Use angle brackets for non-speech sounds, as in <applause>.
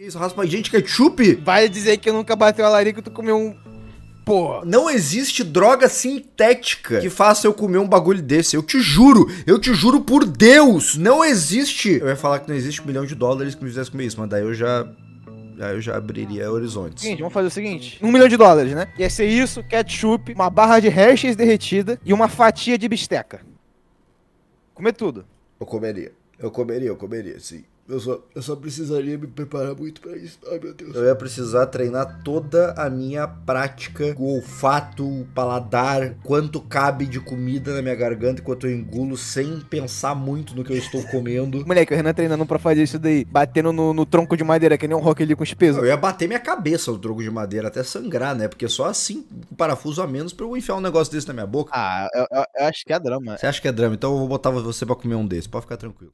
Que isso, raspa gente, ketchup? É Vai dizer que nunca bateu a larica e tu comeu um Pô. Não existe droga sintética que faça eu comer um bagulho desse. Eu te juro, eu te juro por Deus. Não existe. Eu ia falar que não existe um milhão de dólares que me fizesse comer isso, mas daí eu já. Aí eu já abriria horizontes. Seguinte, vamos fazer o seguinte: um milhão de dólares, né? Ia ser isso, ketchup, uma barra de Hershey's derretida e uma fatia de bisteca. Comer tudo. Eu comeria. Eu comeria, eu comeria, sim. Eu só, eu só precisaria me preparar muito para isso. Ai, meu Deus. Eu ia precisar treinar toda a minha prática, o olfato, o paladar, quanto cabe de comida na minha garganta enquanto eu engulo, sem pensar muito no que eu estou comendo. <laughs> Moleque, o Renan treinando pra fazer isso daí, batendo no, no tronco de madeira, que nem um rock ali com os pesos. Eu ia bater minha cabeça no tronco de madeira até sangrar, né? Porque só assim, um parafuso a menos pra eu enfiar um negócio desse na minha boca. Ah, eu, eu, eu acho que é drama. Você acha que é drama? Então eu vou botar você pra comer um desse, pode ficar tranquilo.